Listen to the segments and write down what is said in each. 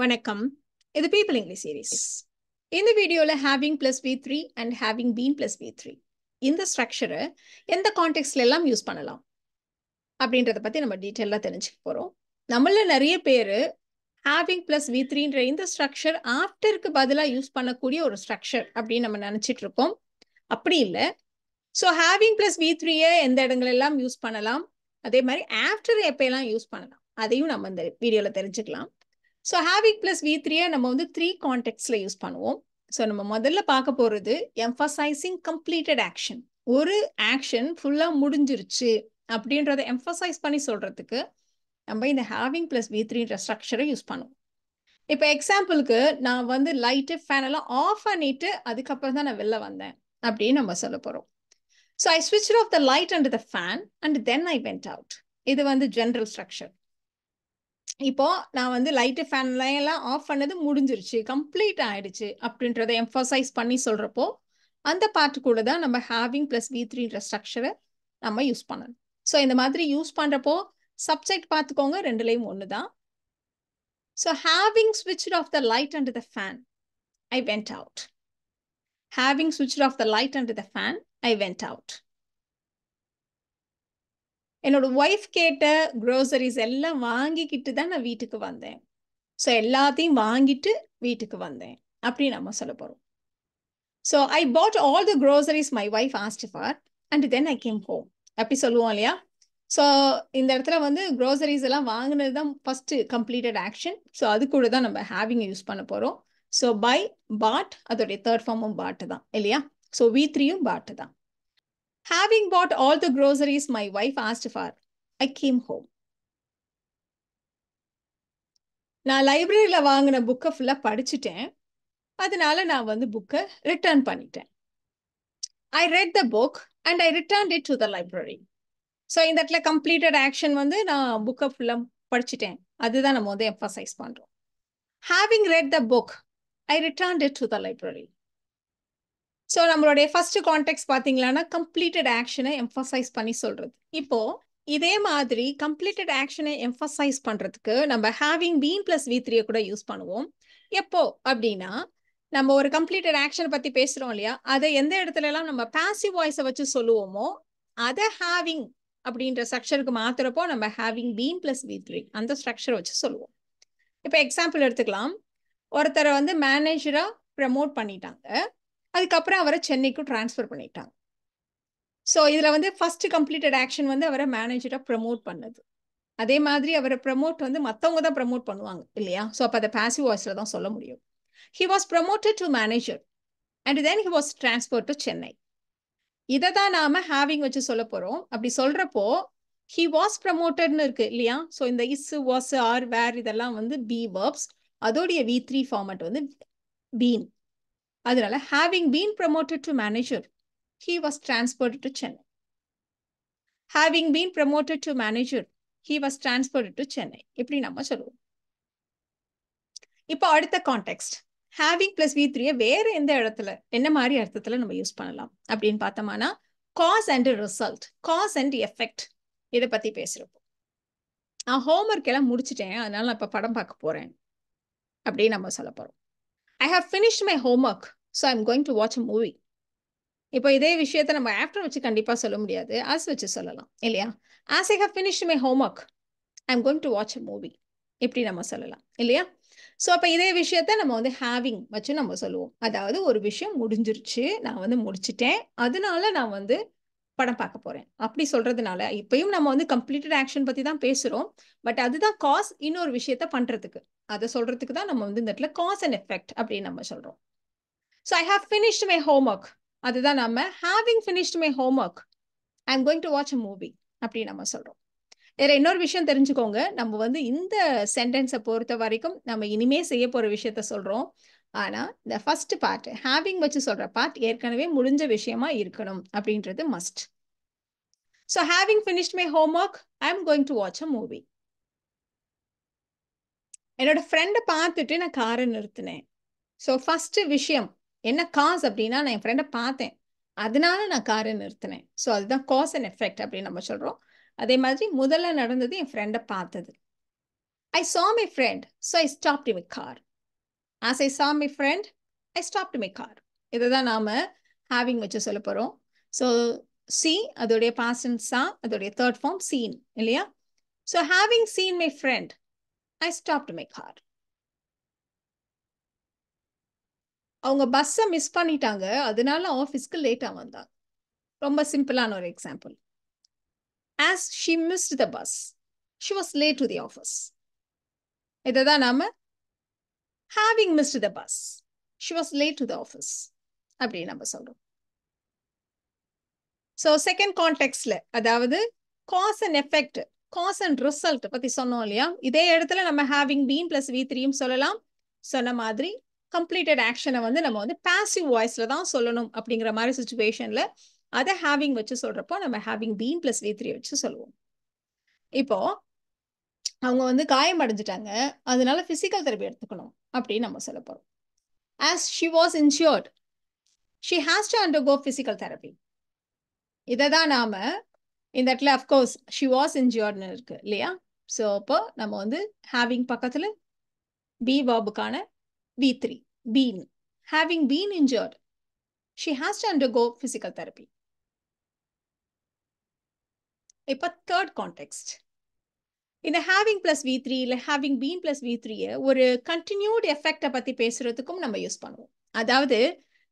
வணக்கம் இது people English series இந்த வீடியோவில் having plus V three and having been plus V three இந்த ஸ்ட்ரக்சரை எந்த கான்டெக்ட்ல எல்லாம் யூஸ் பண்ணலாம் அப்படின்றத பற்றி நம்ம டீட்டெயிலாக தெரிஞ்சுக்க போகிறோம் நம்மள நிறைய பேர் ஹேவிங் பிளஸ் வி த்ரீன்ற இந்த ஸ்ட்ரக்சர் ஆஃப்டருக்கு பதிலாக யூஸ் பண்ணக்கூடிய ஒரு ஸ்ட்ரக்சர் அப்படின்னு நம்ம நினச்சிட்டு இருக்கோம் அப்படி இல்லை ஸோ ஹேவிங் பிளஸ் வி த்ரீயை எந்த இடங்களெல்லாம் யூஸ் பண்ணலாம் அதே மாதிரி ஆஃப்டர் எப்போயெல்லாம் யூஸ் பண்ணலாம் அதையும் நம்ம இந்த வீடியோவில் தெரிஞ்சுக்கலாம் ஸோ ஹேவிக் ப்ளஸ் வி த்ரீயை நம்ம வந்து த்ரீ கான்டெக்ட்ஸில் யூஸ் பண்ணுவோம் ஸோ நம்ம முதல்ல பார்க்க போகிறது எம்ஃபசைசிங் கம்ப்ளீட்டட் ஆக்ஷன் ஒரு ஆக்ஷன் ஃபுல்லாக முடிஞ்சிருச்சு அப்படின்றத எம்ஃபசைஸ் பண்ணி சொல்கிறதுக்கு நம்ம இந்த ஹேவிங் ப்ளஸ் வி த்ரீன்ற ஸ்ட்ரக்சரை யூஸ் பண்ணுவோம் இப்போ எக்ஸாம்பிளுக்கு நான் வந்து லைட்டு ஃபேனெல்லாம் ஆஃப் பண்ணிட்டு அதுக்கப்புறம் தான் நான் வெளில வந்தேன் அப்படின்னு நம்ம சொல்ல போகிறோம் ஸோ ஐ ஸ்விட்ச் off the light and the fan and then I went out இது வந்து ஜென்ரல் ஸ்ட்ரக்சர் இப்போ நான் வந்து லைட்டு ஃபேன்லாம் எல்லாம் ஆஃப் பண்ணது முடிஞ்சிருச்சு கம்ப்ளீட் ஆயிடுச்சு அப்படின்றத எம்ஃபோசைஸ் பண்ணி சொல்றப்போ அந்த பார்ட் கூட தான் நம்ம ஹேவிங் பிளஸ் வி த்ரீன்ற ஸ்ட்ரக்சரை நம்ம யூஸ் பண்ணணும் ஸோ இந்த மாதிரி யூஸ் பண்ணுறப்போ சப்ஜெக்ட் பார்த்துக்கோங்க ரெண்டுலேயும் ஒன்று தான் ஸோ ஹேவிங் ஸ்விட்ச் off the light and the fan I went out having ஸ்விட்ச் off the light and the fan I went out என்னோட ஒய்ஃப் கேட்ட க்ரோசரிஸ் எல்லாம் வாங்கிக்கிட்டு தான் நான் வீட்டுக்கு வந்தேன் ஸோ எல்லாத்தையும் வாங்கிட்டு வீட்டுக்கு வந்தேன் அப்படின்னு நம்ம சொல்ல போகிறோம் so I bought all the groceries my wife asked for and then I came home அப்படி சொல்லுவோம் இல்லையா ஸோ இந்த இடத்துல வந்து க்ரோசரிஸ் எல்லாம் வாங்கினது தான் ஃபஸ்ட்டு கம்ப்ளீட்டட் ஆக்ஷன் ஸோ அது கூட தான் நம்ம ஹேவிங் யூஸ் பண்ண போகிறோம் ஸோ பை பாட் அதோடைய தேர்ட் ஃபார்மும் பாட்டு தான் இல்லையா ஸோ வி த்ரீயும் பாட்டு தான் Having bought all the groceries my wife asked for, I came home. நான் லைப்ரரியில் வாங்கின புக்கை ஃபுல்லாக படிச்சுட்டேன் அதனால நான் வந்து புக்கை ரிட்டர்ன் பண்ணிட்டேன் I read the book and I return it to the library so இந்த இடத்துல கம்ப்ளீட்டட் ஆக்ஷன் வந்து நான் புக்கை ஃபுல்லாக படிச்சுட்டேன் அதுதான் நம்ம வந்து எம்ஃபசைஸ் பண்ணுறோம் having read the book I return it to the library so நம்மளுடைய ஃபர்ஸ்ட் கான்டெக்ட் பார்த்தீங்களான்னா கம்ப்ளீட்டட் ஆக்ஷனை எம்ஃபசைஸ் பண்ணி சொல்றது இப்போ இதே மாதிரி கம்ப்ளீட்டட் ஆக்ஷனை எம்ஃபசைஸ் பண்றதுக்கு நம்ம ஹேவிங் பீன் பிளஸ் வி த்ரீயை கூட யூஸ் பண்ணுவோம் எப்போ அப்படின்னா நம்ம ஒரு கம்ப்ளீட்டட் ஆக்ஷன் பத்தி பேசுறோம் இல்லையா அதை எந்த இடத்துல எல்லாம் நம்ம பேசிவ் வாய்ஸை வச்சு சொல்லுவோமோ அதை ஹேவிங் அப்படின்ற ஸ்ட்ரக்சருக்கு மாத்துறப்போ நம்ம having been plus V three அந்த ஸ்ட்ரக்சர் வச்சு சொல்லுவோம் இப்போ எக்ஸாம்பிள் எடுத்துக்கலாம் ஒருத்தரை வந்து மேனேஜரா ப்ரமோட் பண்ணிட்டாங்க அதுக்கப்புறம் அவரை சென்னைக்கும் டிரான்ஸ்ஃபர் பண்ணிட்டாங்க ஸோ இதில் வந்து ஃபஸ்ட்டு கம்ப்ளீட்டட் ஆக்ஷன் வந்து அவரை மேனேஜராக ப்ரமோட் பண்ணது அதே மாதிரி அவரை ப்ரமோட் வந்து மற்றவங்க தான் ப்ரமோட் பண்ணுவாங்க இல்லையா ஸோ அப்போ அதை பேசிவ் வாய்ஸில் தான் சொல்ல முடியும் he was promoted to manager and then he was transfer to Chennai இதை தான் நாம ஹேவிங் வச்சு சொல்ல போகிறோம் அப்படி சொல்கிறப்போ ஹி வாஸ் ப்ரமோட்டட்னு இருக்கு இல்லையா ஸோ இந்த இஸ் வாஸ் ஆர் வேர் இதெல்லாம் வந்து பி வேர்ப்ஸ் அதோடைய வி த்ரீ ஃபார்மெட் வந்து பீன் அதனால having been promoted to manager he was transferred to Chennai having been promoted to manager he was transferred to Chennai இப்படி நம்ம சொல்லுவோம் இப்போ அடுத்த கான்டெக்ட் ஹேவிங் பிளஸ் வி த்ரீயை வேற எந்த இடத்துல என்ன மாதிரி அர்த்தத்தில் நம்ம யூஸ் பண்ணலாம் அப்படின்னு பார்த்தோம்னா cause and result cause and effect இதை பற்றி பேசுகிறப்போ நான் ஹோம்ஒர்க் எல்லாம் முடிச்சிட்டேன் அதனால நான் இப்போ படம் பார்க்க போகிறேன் அப்படின்னு நம்ம சொல்ல போகிறோம் I have finish my homework so I'm going to watch a movie இப்போ இதே விஷயத்த நம்ம ஆஃப்டர் வச்சு கண்டிப்பாக சொல்ல முடியாது ஆஸ் வச்சு சொல்லலாம் இல்லையா as I have finish my homework am going to watch a movie இப்படி நம்ம சொல்லலாம் இல்லையா ஸோ அப்போ இதே விஷயத்த நம்ம வந்து ஹேவிங் வச்சு நம்ம சொல்லுவோம் அதாவது ஒரு விஷயம் முடிஞ்சிருச்சு நான் வந்து முடிச்சிட்டேன் அதனால நான் வந்து படம் பார்க்க போறேன் அப்படி சொல்றதுனால இப்பயும் நம்ம வந்து கம்ப்ளீட்டட் ஆக்ஷன் பத்தி தான் பேசுறோம் பட் அதுதான் காஸ் இன்னொரு விஷயத்த பண்றதுக்கு அதை சொல்றதுக்கு தான் நம்ம வந்து இந்த இடத்துல காஸ் அண்ட் எஃபெக்ட் அப்படின்னு நம்ம சொல்றோம் so I have finished my homework அதுதான் நம்ம having finished my homework I am going to watch a movie அப்படின்னு நம்ம சொல்றோம் வேற இன்னொரு விஷயம் தெரிஞ்சுக்கோங்க நம்ம வந்து இந்த சென்டென்ஸை பொறுத்த வரைக்கும் நம்ம இனிமே செய்ய போற விஷயத்த சொல்றோம் ஆனால் இந்த ஃபர்ஸ்ட் பார்ட் ஹேவிங் வச்சு சொல்கிற பார்ட் ஏற்கனவே முடிஞ்ச விஷயமா இருக்கணும் அப்படின்றது must so having finished my homework I am going to watch a movie என்னோட ஃப்ரெண்டை பார்த்துட்டு நான் காரை நிறுத்தினேன் ஸோ ஃபஸ்ட்டு விஷயம் என்ன காஸ் அப்படின்னா நான் என் ஃப்ரெண்டை பார்த்தேன் அதனால நான் காரை நிறுத்தினேன் ஸோ அதுதான் காஸ் அண்ட் எஃபெக்ட் அப்படின்னு நம்ம சொல்கிறோம் அதே மாதிரி முதல்ல நடந்தது என் ஃப்ரெண்டை பார்த்தது I saw my friend so I stopped my car as I saw my friend I stopped my car இதை தான் நாம் ஹேவிங் வச்சு சொல்ல போகிறோம் ஸோ சி அதோடைய பாசன் சா அதோடைய தேர்ட் ஃபார்ம் சீன் இல்லையா so having seen my friend I stopped my car அவங்க பஸ்ஸை மிஸ் பண்ணிட்டாங்க அதனால ஆஃபீஸ்க்கு லேட்டாக வந்தாங்க ரொம்ப சிம்பிளான ஒரு example as she missed the bus she was late to the office இதை தான் நாம் having missed the bus she was late to the office அப்படி நம்ம சொல்றோம் ஸோ செகண்ட் கான்டெக்ட்ல அதாவது cause and effect cause and result பத்தி சொன்னோம் இல்லையா இதே இடத்துல நம்ம ஹேவிங் பீன் பிளஸ் வி த்ரீயும் சொல்லலாம் சொன்ன மாதிரி கம்ப்ளீட்டட் ஆக்ஷனை வந்து நம்ம வந்து பாசிவ் வாய்ஸ்ல தான் சொல்லணும் அப்படிங்கிற மாதிரி சுச்சுவேஷன்ல அதை ஹேவிங் வச்சு சொல்றப்போ நம்ம having been plus V three வச்சு சொல்லுவோம் இப்போ அவங்க வந்து காயம் அடைஞ்சிட்டாங்க அதனால ஃபிசிக்கல் தெரப்பி எடுத்துக்கணும் அப்படின்னு நம்ம சொல்ல போகிறோம் as she was injured she has to undergo physical therapy இதை தான் நாம் இந்த இடத்துல அஃப்கோர்ஸ் ஷி வாஸ் இன்ஜியோர்ட்னு இருக்கு இல்லையா ஸோ அப்போ நம்ம வந்து ஹேவிங் பக்கத்தில் பி வாபுக்கான V three been having been injured she has to undergo physical therapy இப்போ தேர்ட் கான்டெக்ட் இந்த ஹேவிங் பிளஸ் வி த்ரீ இல்லை ஹேவிங் பீன் பிளஸ் வி த்ரீயை ஒரு கண்டினியூட் எஃபெக்டை பற்றி பேசுகிறதுக்கும் நம்ம யூஸ் பண்ணுவோம் அதாவது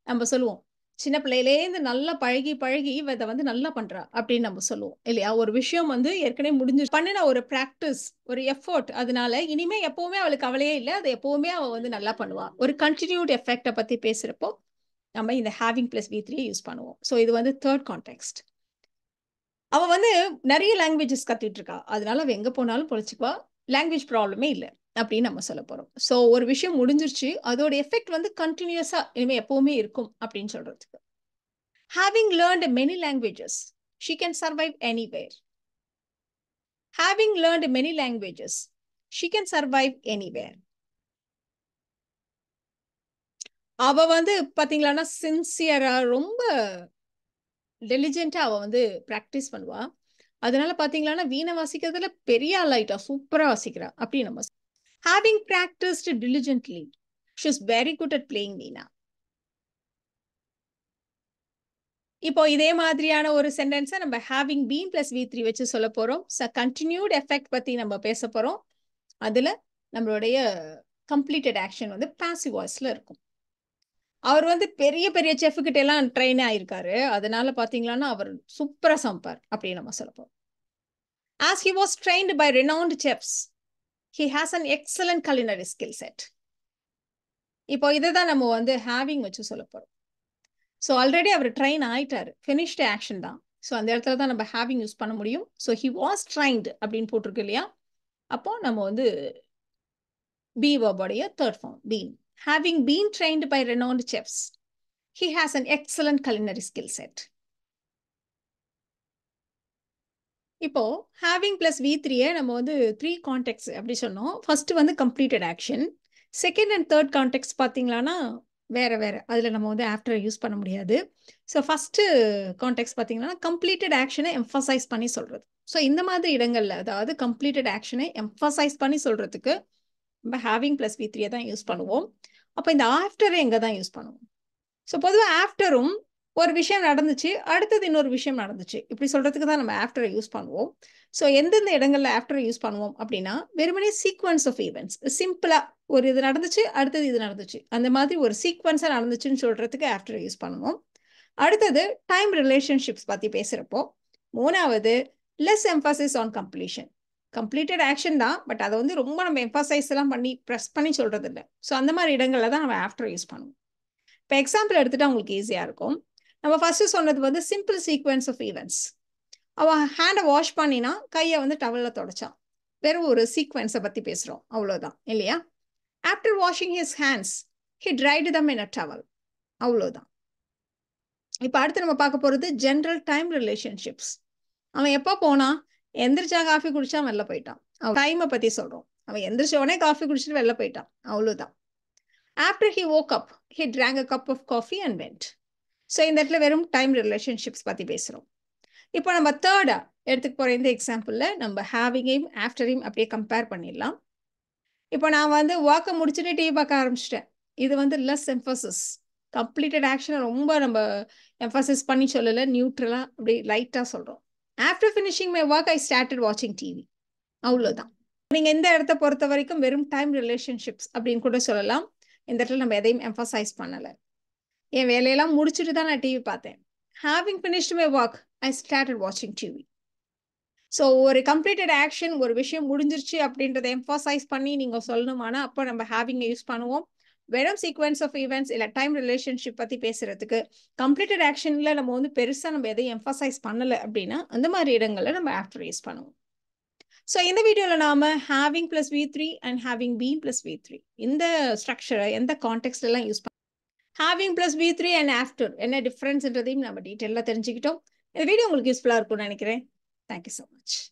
நம்ம சொல்லுவோம் சின்ன பிள்ளையிலேருந்து நல்லா பழகி பழகி இதை வந்து நல்லா பண்ணுறா அப்படின்னு நம்ம சொல்லுவோம் இல்லையா ஒரு விஷயம் வந்து ஏற்கனவே முடிஞ்சு பண்ணின ஒரு ப்ராக்டிஸ் ஒரு எஃபோர்ட் அதனால இனிமே எப்பவுமே அவளுக்கு அவளையே இல்லை அதை எப்பவுமே அவள் வந்து நல்லா பண்ணுவாள் ஒரு கண்டினியூட் எஃபெக்டை பற்றி பேசுகிறப்போ நம்ம இந்த having plus V three use பண்ணுவோம் ஸோ இது வந்து தேர்ட் கான்டெக்ட் அவ வந்து நிறைய லாங்குவேஜஸ் கத்துட்டு இருக்கா அதனால அவ எங்க போனாலும் பொழைச்சிக்குவா லாங்குவேஜ் ப்ராப்ளமே இல்லை அப்படின்னு நம்ம சொல்ல போறோம் ஸோ ஒரு விஷயம் முடிஞ்சிருச்சு அதோட எஃபெக்ட் வந்து கண்டினியூஸா இனிமேல் எப்பவுமே இருக்கும் அப்படின்னு சொல்றதுக்கு having learnt many languages she can survive anywhere having learnt many languages she can survive anywhere அவ வந்து பாத்தீங்களா சின்சியரா ரொம்ப டெலிஜென்ட்டாக அவள் வந்து ப்ராக்டிஸ் பண்ணுவாள் அதனால பார்த்தீங்கன்னா வீணை வாசிக்கிறதுல பெரிய ஆளாயிட்டா சூப்பராக வாசிக்கிறா அப்படி நம்ம having practised diligently she is very good at playing veena இப்போ இதே மாதிரியான ஒரு சென்டென்ஸை நம்ம having been plus V three வச்சு சொல்ல போகிறோம் ச கண்டினியூட் எஃபெக்ட் பற்றி நம்ம பேச போகிறோம் அதில் நம்மளுடைய கம்ப்ளீட்டட் ஆக்ஷன் வந்து பாசிவ் வாய்ஸில் இருக்கும் அவர் வந்து பெரிய பெரிய செஃப்கிட்ட எல்லாம் ட்ரெயின் ஆயிருக்காரு அதனால பாத்தீங்களான்னா அவர் சூப்பரா சம்பார் அப்படின்னு நம்ம சொல்லப்போம் as he was trained by renowned chefs he has an excellent culinary skill set இப்போ இதை தான் நம்ம வந்து ஹேவிங் வச்சு சொல்ல போறோம் ஸோ ஆல்ரெடி அவர் ட்ரெயின் ஆயிட்டார் ஃபினிஷ்டு ஆக்ஷன் தான் ஸோ அந்த இடத்துல தான் நம்ம ஹேவிங் யூஸ் பண்ண முடியும் ஸோ ஹி வாஸ் ட்ரைன்டு அப்படின்னு போட்டிருக்கு இல்லையா அப்போ நம்ம வந்து பி வேர்போடைய third form been having been trained by renowned chefs, he has an excellent culinary skill set. இப்போ ஹேவிங் பிளஸ் வி த்ரீயை நம்ம வந்து த்ரீ கான்டெக்ட்ஸ் அப்படி சொன்னோம் ஃபர்ஸ்ட் வந்து completed action second and third contexts பார்த்தீங்களான்னா வேற வேற அதில் நம்ம வந்து ஆஃப்டர் யூஸ் பண்ண முடியாது ஸோ ஃபஸ்ட்டு கான்டெக்ட் பார்த்தீங்கன்னா கம்ப்ளீட்டட் ஆக்ஷனை எம்ஃபசைஸ் பண்ணி சொல்கிறது ஸோ இந்த மாதிரி இடங்களில் அதாவது கம்ப்ளீட்டட் ஆக்ஷனை எம்ஃபசைஸ் பண்ணி சொல்கிறதுக்கு நம்ம ஹேவிங் ப்ளஸ் வி த்ரீயை தான் யூஸ் பண்ணுவோம் அப்போ இந்த ஆஃப்டரை எங்கே தான் யூஸ் பண்ணுவோம் ஸோ பொதுவாக ஆஃப்டரும் ஒரு விஷயம் நடந்துச்சு அடுத்தது இன்னொரு விஷயம் நடந்துச்சு இப்படி சொல்கிறதுக்கு தான் நம்ம ஆஃப்டரை யூஸ் பண்ணுவோம் ஸோ எந்தெந்த இடங்களில் ஆஃப்டரை யூஸ் பண்ணுவோம் அப்படின்னா வெறுமனே சீக்வன்ஸ் ஆஃப் ஈவெண்ட்ஸ் சிம்பிளாக ஒரு இது நடந்துச்சு அடுத்தது இது நடந்துச்சு அந்த மாதிரி ஒரு சீக்வன்ஸாக நடந்துச்சுன்னு சொல்கிறதுக்கு ஆஃப்டரை யூஸ் பண்ணுவோம் அடுத்தது டைம் ரிலேஷன்ஷிப்ஸ் பற்றி பேசுகிறப்போ மூணாவது less emphasis on completion completed action தான் பட் அதை வந்து ரொம்ப நம்ம எம்பசைஸ் எல்லாம் பண்ணி ப்ரெஸ் பண்ணி சொல்கிறது இல்லை ஸோ அந்த மாதிரி இடங்களில் தான் நம்ம ஆஃப்டர் யூஸ் பண்ணுவோம் இப்போ எக்ஸாம்பிள் எடுத்துகிட்டா உங்களுக்கு ஈஸியாக இருக்கும் நம்ம ஃபர்ஸ்ட் சொன்னது வந்து சிம்பிள் சீக்வன்ஸ் ஆஃப் ஈவெண்ட்ஸ் அவள் ஹேண்டை வாஷ் பண்ணினா கையை வந்து டவலில் தொடச்சான் வெறும் ஒரு சீக்வன்ஸை பற்றி பேசுகிறோம் அவ்வளோதான் இல்லையா after washing his hands he dried them in a towel அவ்வளோதான் இப்போ அடுத்து நம்ம பார்க்க போகிறது ஜென்ரல் டைம் ரிலேஷன்ஷிப்ஸ் அவன் எப்போ போனால் எந்திரிச்சா காஃபி குடிச்சா வெளில போயிட்டான் அவன் டைமை பற்றி சொல்கிறோம் அவன் எந்திரிச்ச உடனே காஃபி குடிச்சிட்டு வெளில போயிட்டான் அவ்வளவுதான் after he woke up he drank a cup of coffee and went so இந்த இடத்துல வெறும் டைம் ரிலேஷன்ஷிப்ஸ் பற்றி பேசுகிறோம் இப்போ நம்ம தேர்டா எடுத்துக்க போகிற இந்த எக்ஸாம்பிளில் நம்ம ஹேவிங்கையும் ஆஃப்டரையும் அப்படியே கம்பேர் பண்ணிடலாம் இப்போ நான் வந்து ஒர்க்கை முடிச்சுட்டு டிவி பார்க்க ஆரம்பிச்சிட்டேன் இது வந்து லெஸ் எம்ஃபோசிஸ் கம்ப்ளீட்டட் ஆக்ஷனை ரொம்ப நம்ம எம்ஃபோசிஸ் பண்ணி சொல்லலை நியூட்ரலாக அப்படி லைட்டாக சொல்கிறோம் after finishing my work I started வாட்சிங் டிவி அவ்வளோதான் நீங்கள் எந்த இடத்த பொறுத்த வரைக்கும் வெறும் டைம் ரிலேஷன்ஷிப்ஸ் அப்படின்னு கூட சொல்லலாம் இந்த இடத்துல நம்ம எதையும் எம்ஃபசைஸ் பண்ணலை என் வேலையெல்லாம் முடிச்சுட்டு தான் நான் டிவி பார்த்தேன் having finished my work I started வாட்சிங் டிவி ஸோ ஒரு கம்ப்ளீட்டட் ஆக்ஷன் ஒரு விஷயம் முடிஞ்சிருச்சு அப்படின்றத எம்ஃபசைஸ் பண்ணி நீங்கள் சொல்லணுமானா அப்போ நம்ம ஹேவிங்கை யூஸ் பண்ணுவோம் வெறும் சீக்வன்ஸ் ஆஃப் ஈவெண்ட்ஸ் இல்லை டைம் ரிலேஷன்ஷிப் பற்றி பேசுகிறதுக்கு கம்ப்ளீட்டட் ஆக்ஷனில் நம்ம வந்து பெருசாக நம்ம எதையும் எம்ஃபசைஸ் பண்ணலை அப்படின்னா அந்த மாதிரி இடங்களில் நம்ம ஆஃப்டர் யூஸ் பண்ணுவோம் ஸோ இந்த வீடியோவில் நாம் having plus V three and having been plus V three இந்த ஸ்ட்ரக்சரை எந்த கான்டெக்ட்லாம் யூஸ் பண்ண having plus V three and after என்ன டிஃப்ரென்ஸ்ன்றதையும் நம்ம டீட்டெயிலாக தெரிஞ்சுக்கிட்டோம் இந்த வீடியோ உங்களுக்கு யூஸ்ஃபுல்லாக இருக்கும்னு நினைக்கிறேன் தேங்க்யூ ஸோ மச்